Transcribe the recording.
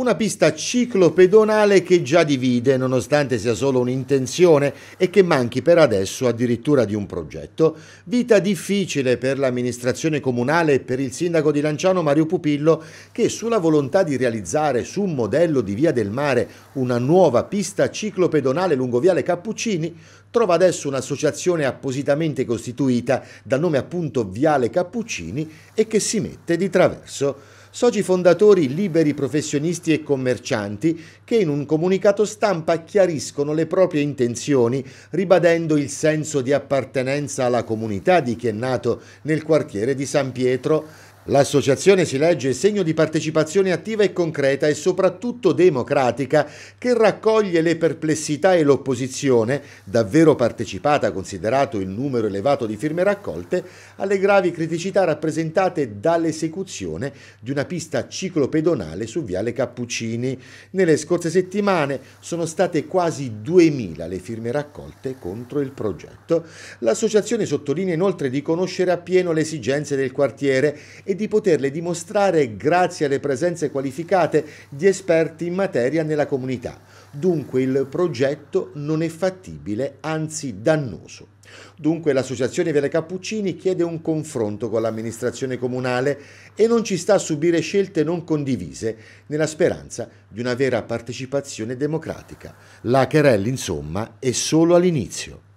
una pista ciclopedonale che già divide, nonostante sia solo un'intenzione e che manchi per adesso addirittura di un progetto. Vita difficile per l'amministrazione comunale e per il sindaco di Lanciano Mario Pupillo, che sulla volontà di realizzare su un modello di Via del Mare una nuova pista ciclopedonale lungo Viale Cappuccini, trova adesso un'associazione appositamente costituita dal nome appunto Viale Cappuccini e che si mette di traverso soci fondatori liberi professionisti e commercianti che in un comunicato stampa chiariscono le proprie intenzioni, ribadendo il senso di appartenenza alla comunità di chi è nato nel quartiere di San Pietro L'associazione si legge segno di partecipazione attiva e concreta e soprattutto democratica che raccoglie le perplessità e l'opposizione, davvero partecipata considerato il numero elevato di firme raccolte, alle gravi criticità rappresentate dall'esecuzione di una pista ciclopedonale su Viale Cappuccini. Nelle scorse settimane sono state quasi 2000 le firme raccolte contro il progetto. L'associazione sottolinea inoltre di conoscere appieno le esigenze del quartiere e di poterle dimostrare grazie alle presenze qualificate di esperti in materia nella comunità. Dunque il progetto non è fattibile, anzi dannoso. Dunque l'associazione Viale Cappuccini chiede un confronto con l'amministrazione comunale e non ci sta a subire scelte non condivise nella speranza di una vera partecipazione democratica. La Cherelli insomma è solo all'inizio.